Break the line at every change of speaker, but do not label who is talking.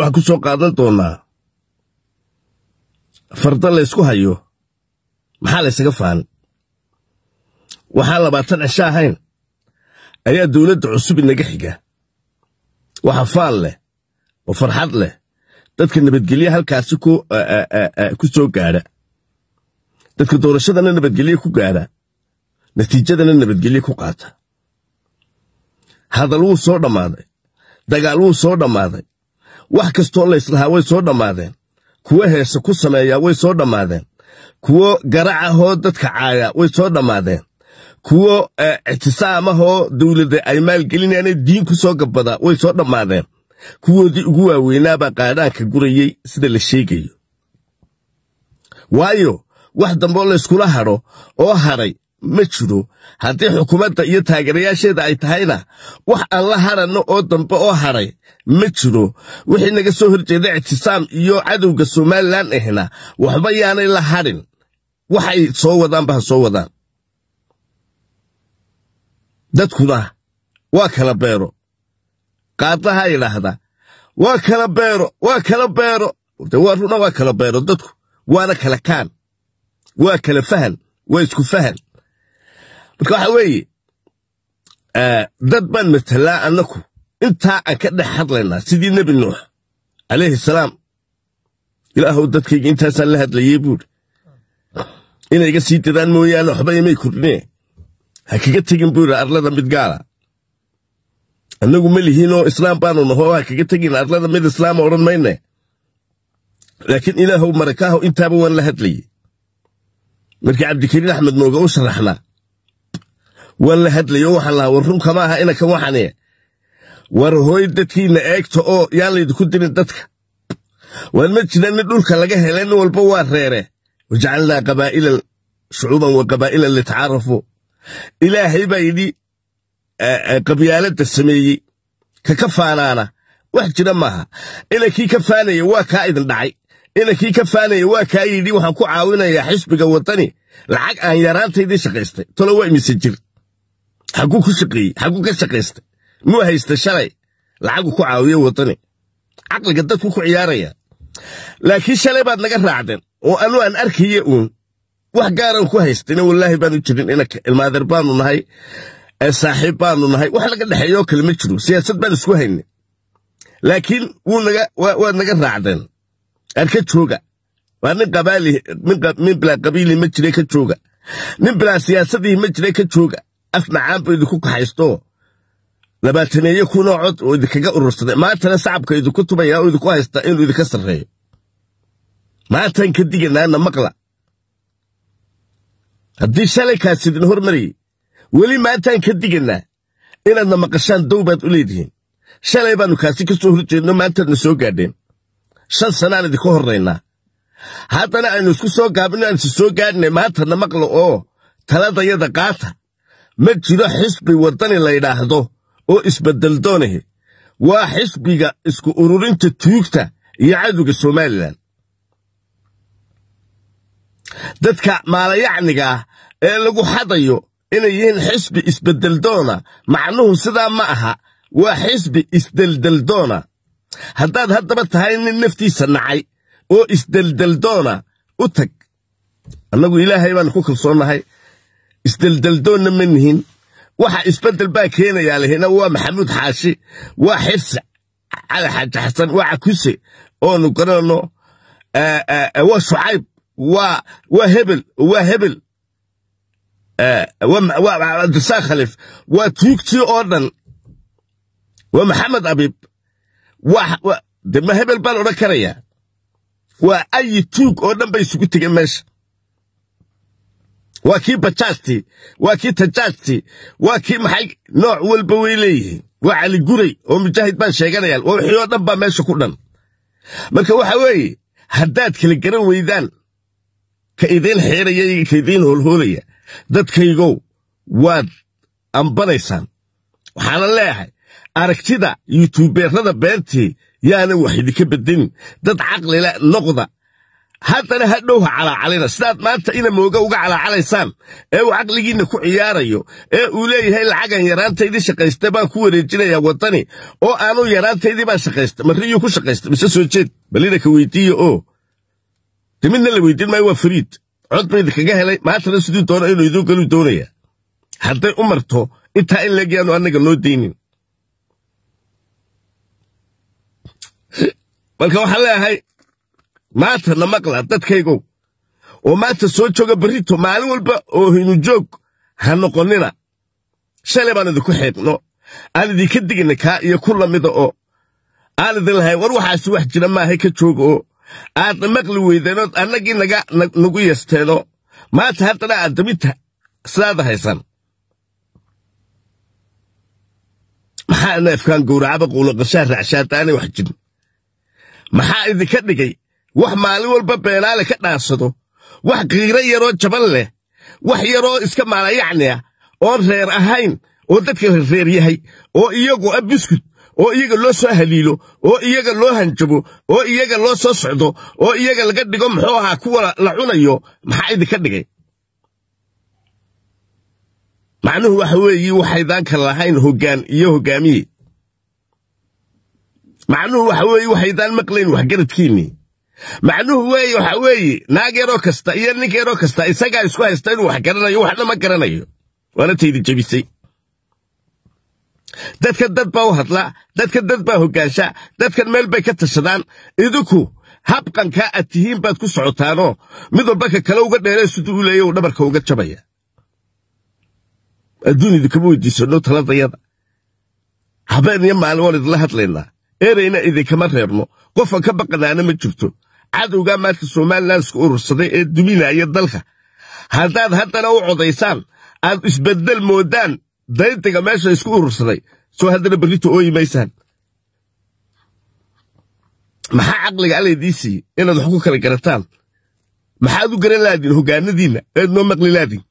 waxaa ku soo qaadan doonaa farda laysku hayo maxaa laysaga faan waxaa labaatan cisho ahayn ayaa dowladda cusub inaga xiga waxa faan leh oo farxad leh dadka nabadgelye halkaasi ku eh, eh, eh, soo gaadha dadka doorashadana nabadgelye ku gaadha natiijadana nabadgelye ku qaata hadal wuu soo dhammaaday dagaal wuu soo dhammaaday wax kastoo layslahaa way soo dhammaadeen kuwo heese ku sameeyaa way soo dhammaadeen kuwo garacahoo dadka caaya way soo dhammaadeen kuwo e, ictisaamahoo dawladda ay maalgelinayaanee diin ku soo gabbada way soo dhammaadeen kuwoodii ugu waaweynaabaa qaadhaanka gurayey sida la sheegayo waayo wax dambeoo layskula hadho oo hadhay ma jiro haddii xukuumadda iyo taageerayaasheeda ay tahayna wax aan la haranno oo dambe oo haray ma jiro wixii naga soo horjeeda ictisaam iyo cadowga somalilan ahna waxba yaanay la harin waxay soo wadaanba ha soo wadaan dadkuna waa kala beero qaadlahaa idhaahdaa waa kala beero waa kala beero de waa runa waa kala beero dadku waana kala kaan waa kala fahan waa isku fahan marka waxa weeye dad baan matalaa annaku intaa aan ka dhex hadlaynaa sidii nebi nuux calayhi salaam ilaahuw dadkayga intaasaan la hadlayey buuri inay inayga sii dadaan mooyaane waxba imay kordhinee ha kaga tegin buuri arlada mid gaala annagu ma lihiinoo islaam baanu naho ha kaga tegin arlada mid islaam odhan mayne laakiin ilaahow marakaahow intaaba waan la hadlayey markii cabdikariin axmed nooga u sharaxnaa war la hadlayo waxaan lahaa war run kama aha inanka waxane war hooy dadkiina eegta oo yaan laydinku dirin dadka waan ma jiranni dhulka laga hele nin walba waa reere wajacalnaa qabaa'ilan shucuuban wa qabaa'ilan litacaarafuu ilaahay baa yidhi qabyaaladda sameeyey ka ka faanaana wax jira maaha inankii ka faanaya waa kaa idin dhacay inankii ka faanaya waa kaa yidhi waxaan ku caawinayaa xisbiga wadani lacag aan yaraantaydii shaqaystay tolo waa imise jir aguu ku shaqeeyey xaguu ka shaqaysta muu haysta shalay lacagu ku caawiye wadani caqliga dadku ku ciyaaraya laakiin shalay baad naga raacdeen oo anuu aan arkaye uun wax gaaraan ku haystina wallaahi baan jirin ina ilmaadeer baanu nahay saaxiib baanu nahay wax laga dhexeeyoo kale ma jiro siyaasad baan isku hayna laakiin waad naga raacdeen arka jooga waa nin qabaali nin bilaa qabiilii ma jire ka jooga nin bilaa siyaasadii ma jire ka jooga af macaan idinku kahaysto labaataneeye kunoo cod oo idinkaga urursaday maantana sacabka idinku tumayaa oo idinku haysta inuu idinka sarreeyo maantaan ka diganaana maqla haddii shalaykaas idin hormariyey weli maantaan ka diganaa inaadna maqashaan dow baad u leedihiin shalay baanu kaasi ka soo horjeedno maantaadna soo gaadheen shan sanaan idinka horraynaa haddana aynu isku soo gaabino aansi soo gaadhnay maantana maqla oo taladayada qaata ma jiro xisbi waddani la laydhaahdo oo isbeddeldoonahe waa xisbiga isku ururinta tuugta iyo cadowga somalilan dadka maalayacniga ah ee lagu xadayo inay yihiin xisbi isbeddeldoona macnuhu sidaa ma aha waa xisbi isdeldeldoona haddaad haddaba tahay nin naftiisa nacay oo isdeldeldoona u tag annagu ilaahay baannu ku kalsoonnahay isdeldaldoonna ma nihin waxa isbedel baa keenayaa lahina waa maxamuud xaashi waa xifsi cali xaaji xasan waa cakuse oonu garanno waa shucayb waa hebel waa hebel waa cabdisaaq khalif waa tuugtii oo dhan waa maxamed abiib dema hebel baan odhan karayaa waa ayi tuug oo dhan bay isugu tegeen meesha waa kii bajaajtii waa kii tajaajtii waa kii maxay nooc walba way leeyihiin waa cali guray oo mujaahid baan waa wixii oo dhan baa meesha ku dhan marka waxa weeye haddaad kala garan weydaan ka idiin xiiraya iyo ka idiin hoolhoolaya dadkaygow waad ambanaysaan waxaana leeyahay aragtida yutuubeerrada beentii yaana wax idinka bedelin dad caqlila noqda haddana ha dhow ha calaacalina sidaad maanta ina mooga uga calaacalaysaan ee uu caqligiinna ku ciyaarayo ee uu leeyahay lacagan yaraantaydii shaqaystay baan ku wareejinayaa waddani oo aanuu yaraantaydii baa shaqaysta marriyuu ku shaqaysta mise soo jeed balina ka weydiiya oo de la weydiin maayo waa fariid cod ba idinkaga helay maantana siduu doona inuu iduu galuu doonaya hadday u marto intaa in leeg yaanu annaga loo daynin marka waxaan leeyahay maanta na maqla dadkaygow oo maanta soo jooga barrito maalin walba oo hinu joog ha noqonina shalay baan idinku xeebno aan idinka digina kaa iyo ku lamida oo aan idin lahay war waxaasu wax jira maahay ka jooga oo aadna maqli weydeenoo annagii nagu yeesteenoo maanta haddana aad damita sidaada haysan maxaa ina gowracaba quulo qashaa raacshaadaanay wax jirin maxaa idinka dhigay wax maalin walba beenaale ka dhaarsado wax qiiro yaroo jaban leh wax yaroo iska maalayacni ah oon reer ahayn oo dadka reer yahay oo iyagu a ah biskud oo iyaga loo soo haliilo oo iyaga loo hanjabo oo iyaga loo soo socdo oo iyaga laga dhigo muxuu ahaa kuwa la cunayo maxaa idinka dhigay macnuhu waxa weeye waxaydaanka lahayn hoggaan iyo hoggaamiye macnuhu waxa weeye waxaydaan maqlayn waxgaradkiinnii macnuhu weeye waxa weeye naag yaroo kasta iyo nin yaroo kasta isagaa isku haysta inuu wax garanayo waxna garanayo waana jebisay dadka dad baa u hadla dadka dad baa hogaansha dadkan meel bay ka tashadaan idinku habqankaa aad tihiin baad ku socotaanoo mid walba ka kale uga dheeree siduu u leeya uu dhabarka uga jabaya adduun idinkama weydiisano taladayada habeen iyo maalin waan idinla hadlaynaa ereyna idinkama reebno qofan ka baqanaana ma jirto cadowga maanta somalilan iska urursaday ee duminaya dalka haddaad haddana u codaysaan aad isbeddel moodaan daytiga meesha isku urursaday soo haddana berrito ooyi maysaan maxaa caqliga alla inaad wax ku kala garataan maxaad u garan laadiin hoggaanadiinna eed noo maqli laadiin